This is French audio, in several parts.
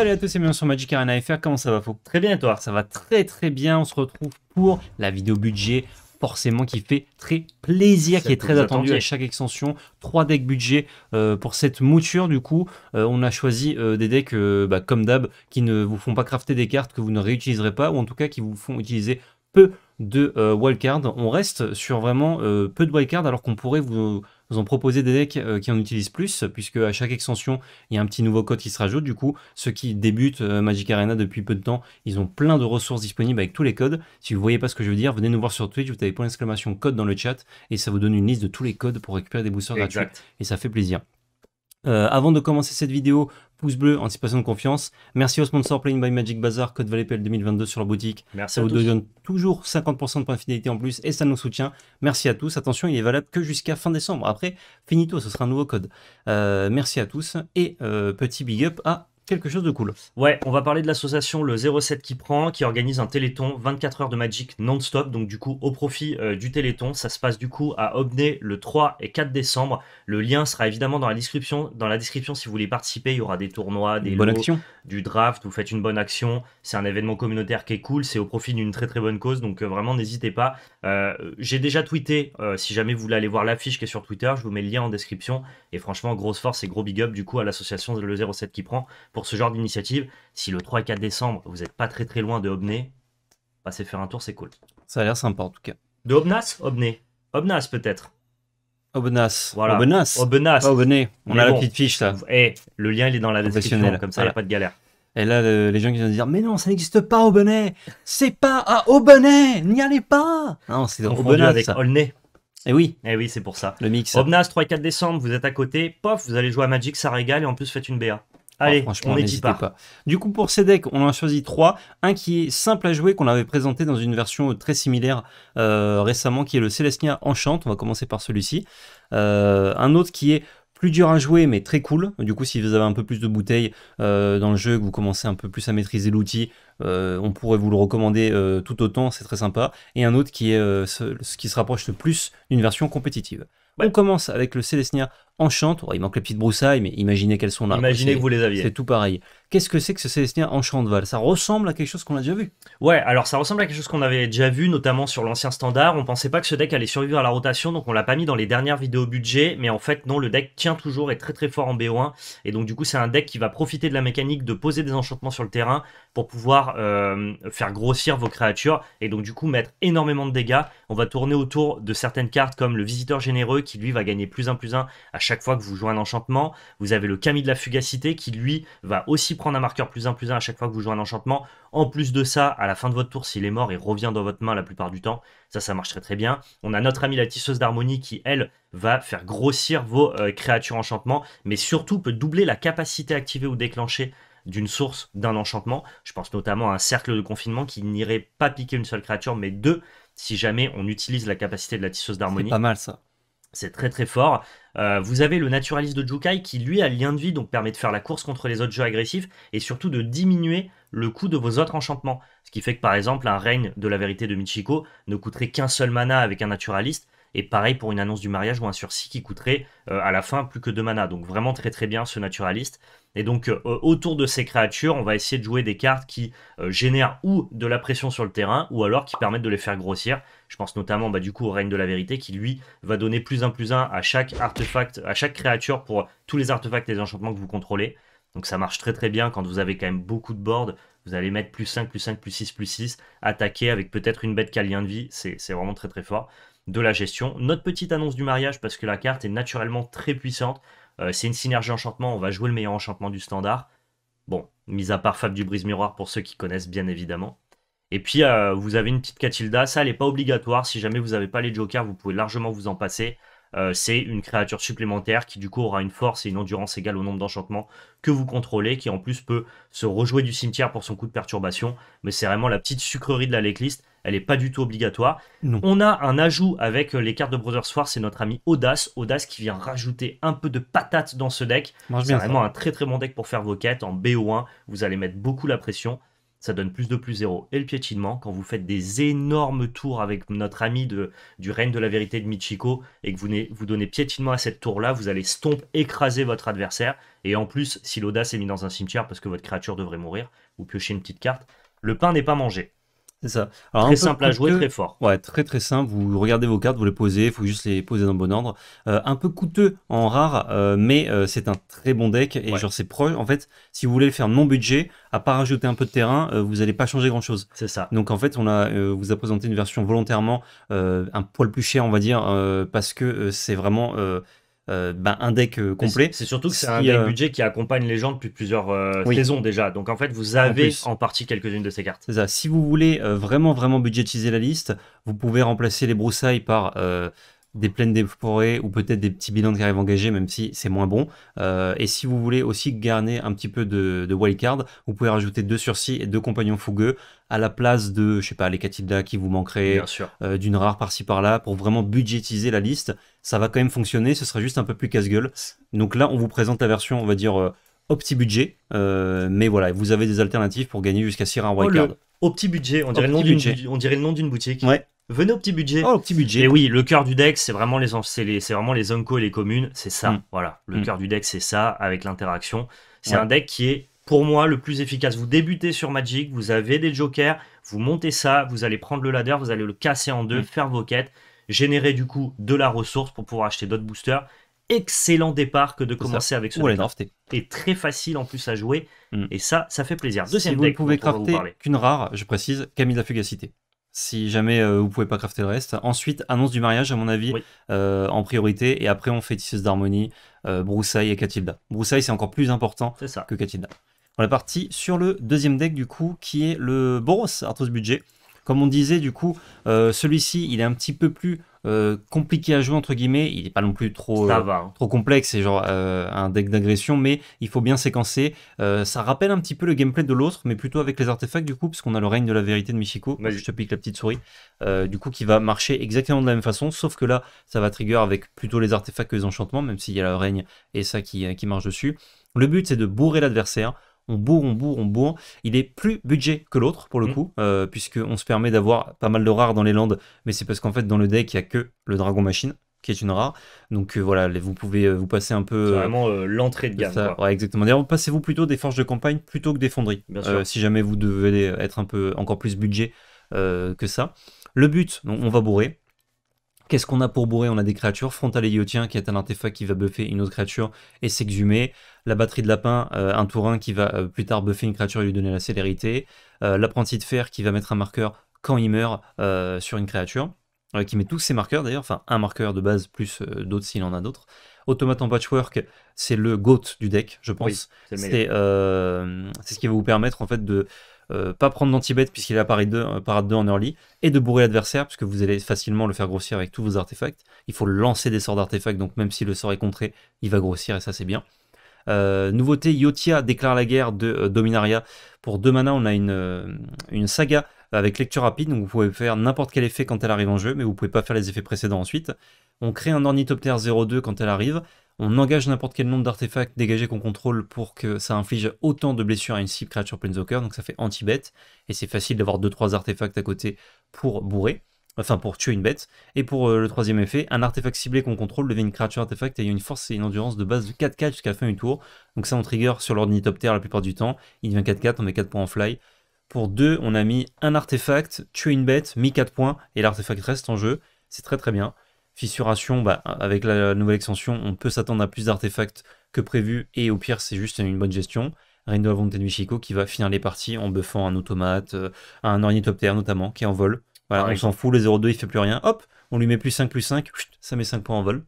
Salut à tous et bienvenue sur Magic Arena FR, comment ça va très bien toi Ça va très très bien, on se retrouve pour la vidéo budget forcément qui fait très plaisir, qui est très attendu à chaque extension. Trois decks budget euh, pour cette mouture du coup. Euh, on a choisi euh, des decks bah, comme d'hab qui ne vous font pas crafter des cartes que vous ne réutiliserez pas ou en tout cas qui vous font utiliser peu de wildcards. On reste sur vraiment peu de wildcards alors qu'on pourrait vous nous ont proposé des decks euh, qui en utilisent plus, puisque à chaque extension, il y a un petit nouveau code qui se rajoute. Du coup, ceux qui débutent euh, Magic Arena depuis peu de temps, ils ont plein de ressources disponibles avec tous les codes. Si vous voyez pas ce que je veux dire, venez nous voir sur Twitch, vous tapez point d'exclamation code dans le chat, et ça vous donne une liste de tous les codes pour récupérer des boosters gratuits, et ça fait plaisir. Euh, avant de commencer cette vidéo, pouce bleu, anticipation de confiance. Merci au sponsor Playing by Magic Bazaar, code ValetPL 2022 sur la boutique. Merci ça vous donne toujours 50% de points de fidélité en plus et ça nous soutient. Merci à tous. Attention, il est valable que jusqu'à fin décembre. Après, finito, ce sera un nouveau code. Euh, merci à tous et euh, petit big up à quelque chose de cool. Ouais, on va parler de l'association Le 07 qui prend, qui organise un téléthon 24 heures de Magic non-stop, donc du coup au profit euh, du téléthon. Ça se passe du coup à Obné le 3 et 4 décembre. Le lien sera évidemment dans la description. Dans la description, si vous voulez participer, il y aura des tournois, des bonnes actions, du draft. Vous faites une bonne action. C'est un événement communautaire qui est cool. C'est au profit d'une très très bonne cause, donc euh, vraiment n'hésitez pas. Euh, j'ai déjà tweeté. si jamais vous voulez aller voir l'affiche qui est sur Twitter, je vous mets le lien en description. Et franchement, grosse force et gros big up du coup à l'association Le 07 qui prend pour ce genre d'initiative, si le 3 et 4 décembre, vous n'êtes pas très très loin de Obné, passez faire un tour, c'est cool. Ça a l'air sympa en tout cas. De Obnas Obné. Obnas peut-être. Obnas. Voilà. Obnas. Obnas. On a la petite fiche là. Et eh, le lien il est dans la description, comme ça il n'y a pas de galère. Et là, les gens qui viennent dire Mais non, ça n'existe pas, Obnès, C'est pas à Obnès, N'y allez pas Non, c'est Aubenas avec et eh oui. et eh oui, c'est pour ça. Le mix. Obnas, 3 et 4 décembre, vous êtes à côté. Pof, vous allez jouer à Magic, ça régale. Et en plus, faites une BA. Ah, allez, n'hésitez pas. Du coup, pour ces decks, on en a choisi trois. Un qui est simple à jouer, qu'on avait présenté dans une version très similaire euh, récemment, qui est le Celestia Enchant. On va commencer par celui-ci. Euh, un autre qui est plus dur à jouer, mais très cool. Du coup, si vous avez un peu plus de bouteilles euh, dans le jeu, que vous commencez un peu plus à maîtriser l'outil, on pourrait vous le recommander tout autant. C'est très sympa. Et un autre qui est ce, qui se rapproche le plus d'une version compétitive. On commence avec le Celestia. Enchante, oh, il manque les petites broussailles, mais imaginez qu'elles sont là. Imaginez que vous les aviez. C'est tout pareil. Qu'est-ce que c'est que ce célestien val? Ça ressemble à quelque chose qu'on a déjà vu. Ouais, alors ça ressemble à quelque chose qu'on avait déjà vu, notamment sur l'ancien standard. On pensait pas que ce deck allait survivre à la rotation, donc on l'a pas mis dans les dernières vidéos budget. Mais en fait, non, le deck tient toujours et très très fort en BO1. Et donc, du coup, c'est un deck qui va profiter de la mécanique de poser des enchantements sur le terrain pour pouvoir euh, faire grossir vos créatures et donc, du coup, mettre énormément de dégâts. On va tourner autour de certaines cartes comme le Visiteur Généreux qui lui va gagner plus 1 plus 1 à chaque chaque fois que vous jouez un enchantement, vous avez le Camille de la Fugacité qui, lui, va aussi prendre un marqueur plus 1 plus 1 à chaque fois que vous jouez un enchantement. En plus de ça, à la fin de votre tour, s'il est mort, il revient dans votre main la plupart du temps. Ça, ça marche très très bien. On a notre ami la tisseuse d'harmonie qui, elle, va faire grossir vos euh, créatures enchantement mais surtout peut doubler la capacité activée ou déclenchée d'une source d'un enchantement. Je pense notamment à un cercle de confinement qui n'irait pas piquer une seule créature, mais deux, si jamais on utilise la capacité de la tisseuse d'harmonie. C'est pas mal ça. C'est très très fort. Euh, vous avez le naturaliste de Jukai qui lui a lien de vie, donc permet de faire la course contre les autres jeux agressifs et surtout de diminuer le coût de vos autres enchantements. Ce qui fait que par exemple un règne de la vérité de Michiko ne coûterait qu'un seul mana avec un naturaliste et pareil pour une annonce du mariage ou un sursis qui coûterait euh, à la fin plus que 2 mana. Donc vraiment très très bien ce naturaliste. Et donc euh, autour de ces créatures, on va essayer de jouer des cartes qui euh, génèrent ou de la pression sur le terrain, ou alors qui permettent de les faire grossir. Je pense notamment bah, du coup au règne de la vérité qui lui va donner plus un plus un à chaque artefact, à chaque créature pour tous les artefacts et les enchantements que vous contrôlez. Donc ça marche très très bien quand vous avez quand même beaucoup de boards. Vous allez mettre plus 5, plus 5, plus 6, plus 6, attaquer avec peut-être une bête qui a lien de vie. C'est vraiment très très fort de la gestion. Notre petite annonce du mariage, parce que la carte est naturellement très puissante. Euh, c'est une synergie enchantement, on va jouer le meilleur enchantement du standard. Bon, mis à part Fab du Brise Miroir pour ceux qui connaissent bien évidemment. Et puis euh, vous avez une petite Catilda, ça elle n'est pas obligatoire, si jamais vous n'avez pas les jokers, vous pouvez largement vous en passer. Euh, c'est une créature supplémentaire qui du coup aura une force et une endurance égale au nombre d'enchantements que vous contrôlez, qui en plus peut se rejouer du cimetière pour son coup de perturbation. Mais c'est vraiment la petite sucrerie de la liste, elle n'est pas du tout obligatoire. On a un ajout avec euh, les cartes de Brothers War, c'est notre ami Audace. Audace qui vient rajouter un peu de patate dans ce deck. C'est vraiment un très très bon deck pour faire vos quêtes. En BO1, vous allez mettre beaucoup la pression. Ça donne plus de plus zéro. Et le piétinement, quand vous faites des énormes tours avec notre ami du règne de la vérité de Michiko et que vous, vous donnez piétinement à cette tour-là, vous allez stomp, écraser votre adversaire. Et en plus, si l'audace est mis dans un cimetière parce que votre créature devrait mourir, vous piochez une petite carte. Le pain n'est pas mangé. C'est ça. très simple à jouer, très fort. Ouais, très très simple. Vous regardez vos cartes, vous les posez, il faut juste les poser dans le bon ordre. Euh, un peu coûteux en rare, euh, mais euh, c'est un très bon deck. Et genre, c'est proche. En fait, si vous voulez le faire non budget, à part rajouter un peu de terrain, vous n'allez pas changer grand chose. C'est ça. Donc en fait, on a, vous a présenté une version volontairement un poil plus cher, on va dire, parce que c'est vraiment euh, ben, un deck euh, complet. C'est surtout que c'est un deck budget qui accompagne les gens depuis plusieurs euh, saisons déjà. Donc en fait, vous avez en, partie quelques-unes de ces cartes. C'est ça. Si vous voulez vraiment, vraiment budgétiser la liste, vous pouvez remplacer les broussailles par des plaines des ou peut-être des petits bilans de arrivent engagés, même si c'est moins bon. Euh, et si vous voulez aussi garner un petit peu de, de wildcard, vous pouvez rajouter deux sursis et deux compagnons fougueux à la place de, je sais pas, les Catilda qui vous manqueraient, euh, d'une rare par-ci par-là, pour vraiment budgétiser la liste. Ça va quand même fonctionner, ce sera juste un peu plus casse-gueule. Donc là, on vous présente la version, on va dire, euh, au petit budget, mais voilà, vous avez des alternatives pour gagner jusqu'à 6 rares oh, wildcards. au petit budget, on dirait, le nom budget. on dirait le nom d'une boutique. Ouais venez au petit budget. au oh, petit budget. Et oui, le cœur du deck, c'est vraiment les, les c'est vraiment les et les communes, c'est ça. Mm. Voilà, le mm. cœur du deck, c'est ça avec l'interaction. C'est un deck qui est pour moi le plus efficace. Vous débutez sur Magic, vous avez des jokers, vous montez ça, vous allez prendre le ladder, vous allez le casser en deux, mm. faire vos quêtes, générer du coup de la ressource pour pouvoir acheter d'autres boosters. Excellent départ que de commencer avec ce deck. Et très facile en plus à jouer. Et ça, ça fait plaisir. Deuxième si vous ne pouvez crafter qu'une rare, je précise, Camille la Fugacité si jamais vous euh, vous pouvez pas crafter le reste. Ensuite, annonce du mariage, à mon avis, euh, en priorité. Et après, on fait Tisseuse d'Harmonie, euh, Broussailles Broussaille et Catilda. Broussaille, c'est encore plus important que Catilda. On est parti sur le deuxième deck, du coup, qui est le Boros Arthos Budget. Comme on disait, du coup, celui-ci, il est un petit peu plus euh, compliqué à jouer entre guillemets. Il n'est pas non plus trop euh, hein. trop complexe, c'est genre euh, un deck d'agression, mais il faut bien séquencer. ça rappelle un petit peu le gameplay de l'autre, mais plutôt avec les artefacts du coup, puisqu'on qu'on a le règne de la vérité de Michiko. je te pique la petite souris. du coup, qui va marcher exactement de la même façon, sauf que là, ça va trigger avec plutôt les artefacts que les enchantements, même s'il y a le règne et ça qui, qui marche dessus. Le but, c'est de bourrer l'adversaire on bourre, on bourre, on bourre. Il est plus budget que l'autre pour le mm. coup, euh, puisque puisqu'on se permet d'avoir pas mal de rares dans les landes, mais c'est parce qu'en fait dans le deck il n'y a que le Dragon Machine qui est une rare. Donc euh, voilà, vous pouvez euh, vous passer un peu. C'est vraiment l'entrée de gamme. Ça, exactement. D'ailleurs, passez-vous plutôt des forges de campagne plutôt que des fonderies. Bien sûr. si jamais vous devez être un peu encore plus budget que ça. Le but, on va bourrer. Qu'est-ce qu'on a pour bourrer On a des créatures. Frontal qui est un artefact qui va buffer une autre créature et s'exhumer. La batterie de lapin, euh, un tour 1 qui va euh, plus tard buffer une créature et lui donner la célérité. Euh, l'apprenti de fer qui va mettre un marqueur quand il meurt sur une créature. qui met tous ses marqueurs d'ailleurs, enfin un marqueur de base plus d'autres s'il en a d'autres. Automate en patchwork, c'est le GOAT du deck, je pense. c'est ce qui va vous permettre en fait de euh, pas prendre danti puisqu'il est à euh, parade 2, parade en early, et de bourrer l'adversaire puisque vous allez facilement le faire grossir avec tous vos artefacts. Il faut lancer des sorts d'artefacts, donc même si le sort est contré, il va grossir et ça c'est bien. Euh, nouveauté, Yotia déclare la guerre de Dominaria. Pour deux mana, on a une, une, saga avec lecture rapide, donc vous pouvez faire n'importe quel effet quand elle arrive en jeu, mais vous pouvez pas faire les effets précédents ensuite. On crée un Ornithoptère 02 quand elle arrive, on engage n'importe quel nombre d'artefacts dégagés qu'on contrôle pour que ça inflige autant de blessures à une cible créature planeswalker, donc ça fait anti-bête, et c'est facile d'avoir 2-3 artefacts à côté pour bourrer, enfin pour tuer une bête. Et pour euh, le troisième effet, un artefact ciblé qu'on contrôle devient une créature artefact ayant une force et une endurance de base de 4-4 jusqu'à la fin du tour, donc ça on trigger sur terre la plupart du temps, il devient 4-4, on met 4 points en fly, pour 2, on a mis un artefact, tuer une bête, mis 4 points, et l'artefact reste en jeu. C'est très très bien fissuration, bah, avec la nouvelle extension, on peut s'attendre à plus d'artefacts que prévu, et au pire, c'est juste une bonne gestion. Rindo de Michiko qui va finir les parties en buffant un automate, euh, un ornithoptère notamment, qui est en vol. Voilà, on s'en fout, 0-2, il fait plus rien. Hop, on lui met plus 5, plus 5, ça met 5 points en vol.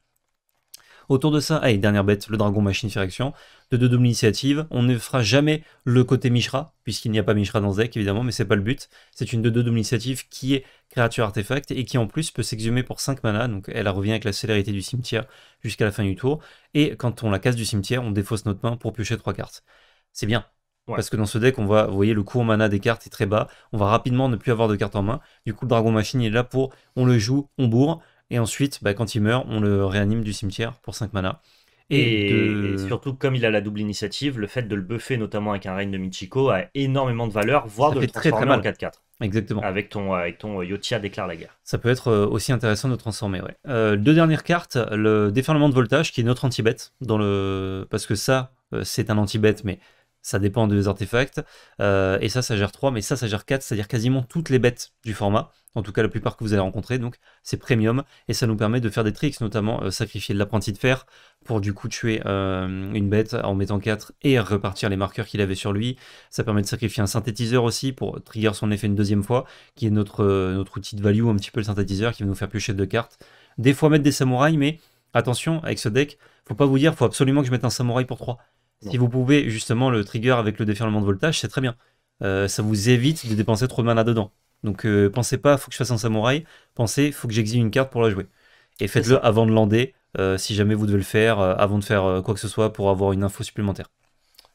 Autour de ça, allez, dernière bête, le dragon machine direction. De deux doubles initiatives, on ne fera jamais le côté Mishra, puisqu'il n'y a pas Mishra dans ce deck évidemment, mais c'est pas le but. C'est une de deux double initiatives qui est créature artefact et qui en plus peut s'exhumer pour 5 mana, donc elle revient avec la célérité du cimetière jusqu'à la fin du tour. Et quand on la casse du cimetière, on défausse notre main pour piocher 3 cartes. C'est bien, Parce que dans ce deck, on va, vous voyez, le coût en mana des cartes est très bas. On va rapidement ne plus avoir de cartes en main. Du coup, le Dragon Machine est là pour, on le joue, on bourre. Et ensuite, bah, quand il meurt, on le réanime du cimetière pour 5 mana. Et, surtout, comme il a la double initiative, le fait de le buffer, notamment avec un règne de Michiko, a énormément de valeur, voire de transformer très, très en 4-4. Exactement. Avec ton, euh, Yotia déclare la guerre. Ça peut être euh, aussi intéressant de transformer, ouais. Euh, deux dernières cartes, le déferlement de voltage, qui est notre anti-bête, le... parce que ça, c'est un anti-bête, mais ça dépend des artefacts, euh, et ça, ça gère 3, mais ça, ça gère 4, c'est-à-dire quasiment toutes les bêtes du format, en tout cas la plupart que vous allez rencontrer, donc c'est premium, et ça nous permet de faire des tricks, notamment euh, sacrifier de l'apprenti de fer pour du coup tuer euh, une bête en mettant 4 et repartir les marqueurs qu'il avait sur lui, ça permet de sacrifier un synthétiseur aussi pour trigger son effet une deuxième fois, qui est notre, notre outil de value, un petit peu le synthétiseur, qui va nous faire piocher de cartes, des fois mettre des samouraïs, mais attention, avec ce deck, faut pas vous dire, faut absolument que je mette un samouraï pour 3 si vous pouvez justement le trigger avec le déferlement de voltage, c'est très bien. Euh, ça vous évite de dépenser trop de mana dedans. Donc euh, pensez pas, faut que je fasse un samouraï. Pensez, faut que j'exige une carte pour la jouer. Et faites-le avant de lander, euh, si jamais vous devez le faire, avant de faire quoi que ce soit pour avoir une info supplémentaire.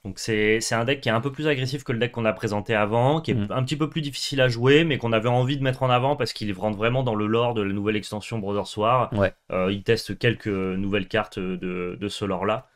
Donc c'est un deck qui est un peu plus agressif que le deck qu'on a présenté avant, qui est mm. un petit peu plus difficile à jouer, mais qu'on avait envie de mettre en avant parce qu'il rentre vraiment dans le lore de la nouvelle extension Brothers War. il teste quelques nouvelles cartes de, de ce lore-là.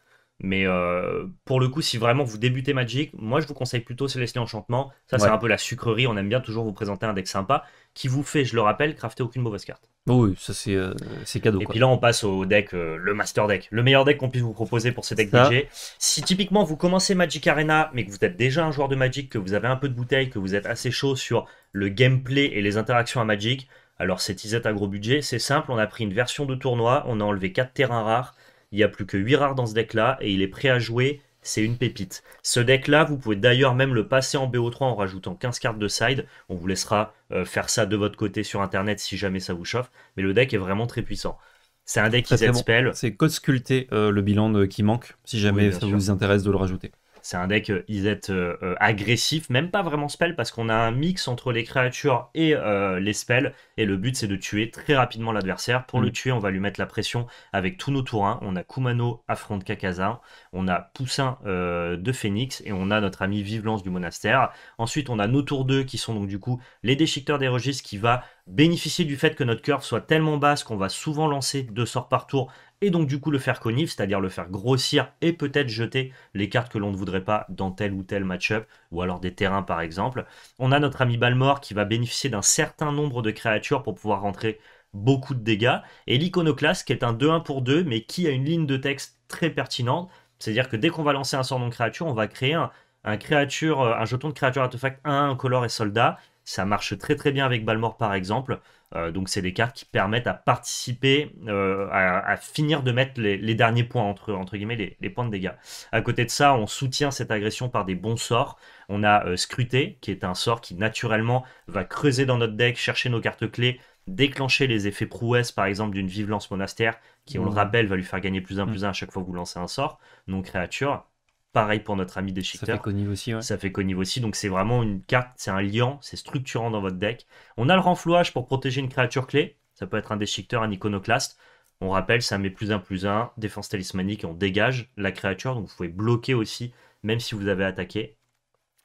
Mais euh, pour le coup, si vraiment vous débutez Magic, moi je vous conseille plutôt Celestial Enchantement. Ça, c'est un peu la sucrerie. On aime bien toujours vous présenter un deck sympa qui vous fait, je le rappelle, crafter aucune mauvaise carte. Oh oui, ça c'est euh, cadeau. Et puis là, on passe au deck, euh, le Master Deck, le meilleur deck qu'on puisse vous proposer pour ces decks DJ. Si typiquement vous commencez Magic Arena, mais que vous êtes déjà un joueur de Magic, que vous avez un peu de bouteille, que vous êtes assez chaud sur le gameplay et les interactions à Magic, alors c'est Isette à gros budget, c'est simple, on a pris une version de tournoi, on a enlevé 4 terrains rares, il n'y a plus que 8 rares dans ce deck-là et il est prêt à jouer. C'est une pépite. Ce deck-là, vous pouvez d'ailleurs même le passer en BO3 en rajoutant 15 cartes de side. On vous laissera euh, faire ça de votre côté sur internet si jamais ça vous chauffe. Mais le deck est vraiment très puissant. C'est un deck qui bon. C'est code sculpté euh, le bilan euh, qui manque, si jamais ça vous intéresse de le rajouter. C'est un deck euh, est euh, euh, agressif, même pas vraiment spell, parce qu'on a un mix entre les créatures et les spells. Et le but, c'est de tuer très rapidement l'adversaire. Pour le mm. tuer, on va lui mettre la pression avec tous nos tours 1. On a Kumano affronte Kakaza, on a Poussin de Phoenix, et on a notre ami Vivelance du monastère. Ensuite, on a nos tours 2 qui sont donc du coup les déchiqueteurs des registres qui va bénéficier du fait que notre curve soit tellement basse qu'on va souvent lancer deux sorts par tour et donc du coup le faire conif, c'est-à-dire le faire grossir et peut-être jeter les cartes que l'on ne voudrait pas dans tel ou tel match-up, ou alors des terrains par exemple. On a notre ami Balmor qui va bénéficier d'un certain nombre de créatures pour pouvoir rentrer beaucoup de dégâts, et l'iconoclaste qui est un 2-1 pour 2, mais qui a une ligne de texte très pertinente, c'est-à-dire que dès qu'on va lancer un sort non créature, on va créer un, créature, euh, un jeton de créature artefact 1, un color et soldat. Ça marche très très bien avec Balmor par exemple. Euh, donc c'est des cartes qui permettent à participer, euh, à, finir de mettre les, derniers points, entre, entre guillemets, les, points de dégâts. À côté de ça, on soutient cette agression par des bons sorts. On a euh, Scruté, qui est un sort qui naturellement va creuser dans notre deck, chercher nos cartes clés, déclencher les effets prouesses par exemple, d'une vive lance monastère, qui, on le mmh. rappelle, va lui faire gagner plus un mmh. plus un à chaque fois que vous lancez un sort, non créature. Pareil pour notre ami déchiqueteur. Ça fait connive aussi, Ça fait connive aussi, donc c'est vraiment une carte, c'est un liant, c'est structurant dans votre deck. On a le renflouage pour protéger une créature clé, ça peut être un déchiqueteur, un iconoclaste. On rappelle, ça met plus un plus un défense talismanique, on dégage la créature, donc vous pouvez bloquer aussi, même si vous avez attaqué.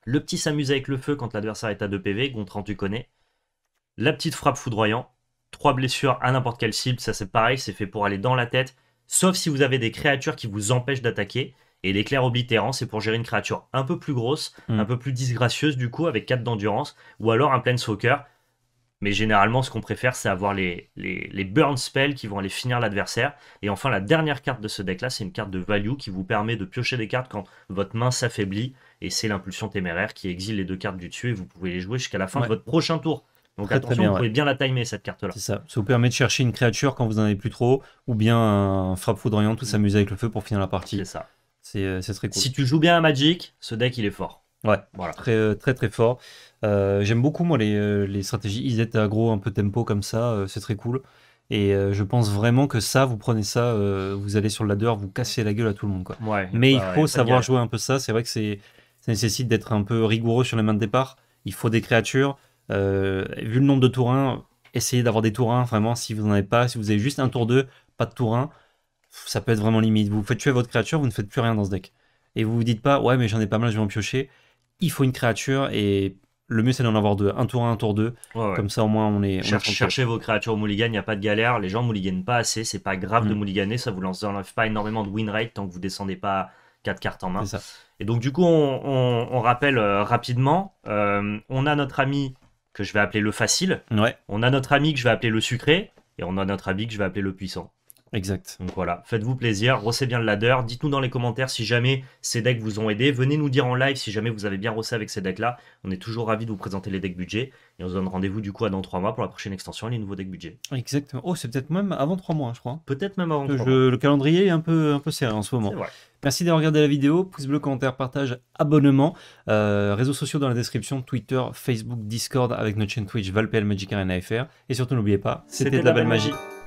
Le petit s'amuse avec le feu quand l'adversaire est à 2 PV, Gontran tu connais. La petite frappe foudroyant, 3 blessures à n'importe quelle cible, ça c'est pareil, c'est fait pour aller dans la tête, sauf si vous avez des créatures qui vous empêchent d'attaquer. Et l'éclair oblitérant, c'est pour gérer une créature un peu plus grosse, mm. un peu plus disgracieuse du coup, avec 4 d'endurance, ou alors un planeswalker. Mais généralement, ce qu'on préfère, c'est avoir les, les, burn spells qui vont aller finir l'adversaire. Et enfin, la dernière carte de ce deck-là, c'est une carte de value qui vous permet de piocher des cartes quand votre main s'affaiblit. Et c'est l'impulsion téméraire qui exile les deux cartes du dessus et vous pouvez les jouer jusqu'à la fin de votre prochain tour. Donc attention, vous pouvez bien la timer cette carte-là. C'est ça. Ça vous permet de chercher une créature quand vous n'en avez plus trop, ou bien un frappe foudroyante tout mm. s'amuser avec le feu pour finir la partie. C'est ça. C'est euh, Si tu joues bien à Magic, ce deck il est fort. Ouais, voilà. très euh, très très fort. Euh, j'aime beaucoup moi les, les stratégies EZ agro un peu tempo comme ça, c'est très cool. Et je pense vraiment que ça, vous prenez ça, vous allez sur le ladder, vous cassez la gueule à tout le monde. Quoi. Ouais, Mais il bah, faut savoir jouer un peu ça. C'est vrai que ça nécessite d'être un peu rigoureux sur les mains de départ. Il faut des créatures. vu le nombre de tour 1, essayez d'avoir des tour 1. Vraiment, si vous n'en avez pas, si vous avez juste un tour 2, pas de tour 1, ça peut être vraiment limite. Vous faites tuer votre créature, vous ne faites plus rien dans ce deck. Et vous vous dites pas, ouais, mais j'en ai pas mal, je vais en piocher. Il faut une créature et le mieux c'est d'en avoir deux, un tour 1, un tour deux. Comme ça au moins on est. on vos créatures au mulligan, il n'y a pas de galère. Les gens mulliganent pas assez, c'est pas grave de mm. mulliganer, ça vous enlève pas énormément de win rate tant que vous descendez pas quatre cartes en main. Et donc du coup, on, rappelle euh, rapidement, euh, on a notre ami que je vais appeler le facile, on a notre ami que je vais appeler le sucré, et on a notre ami que je vais appeler le puissant. Exact. Donc voilà, faites-vous plaisir, rossez bien le ladder. Dites-nous dans les commentaires si jamais ces decks vous ont aidé. Venez nous dire en live si jamais vous avez bien rossé avec ces decks-là. On est toujours ravis de vous présenter les decks budget. Et on se donne rendez-vous du coup dans 3 mois pour la prochaine extension, et les nouveaux decks budget. Exactement. Oh, c'est peut-être même avant 3 mois, je crois. Peut-être même avant 3 mois. Le calendrier est un peu, un peu serré en ce moment. Merci d'avoir regardé la vidéo. Pouce bleu, commentaire, partage, abonnement. Euh, réseaux sociaux dans la description Twitter, Facebook, Discord avec notre chaîne Twitch, valpel Magic Arena FR. Et surtout, n'oubliez pas, c'était de la belle magie.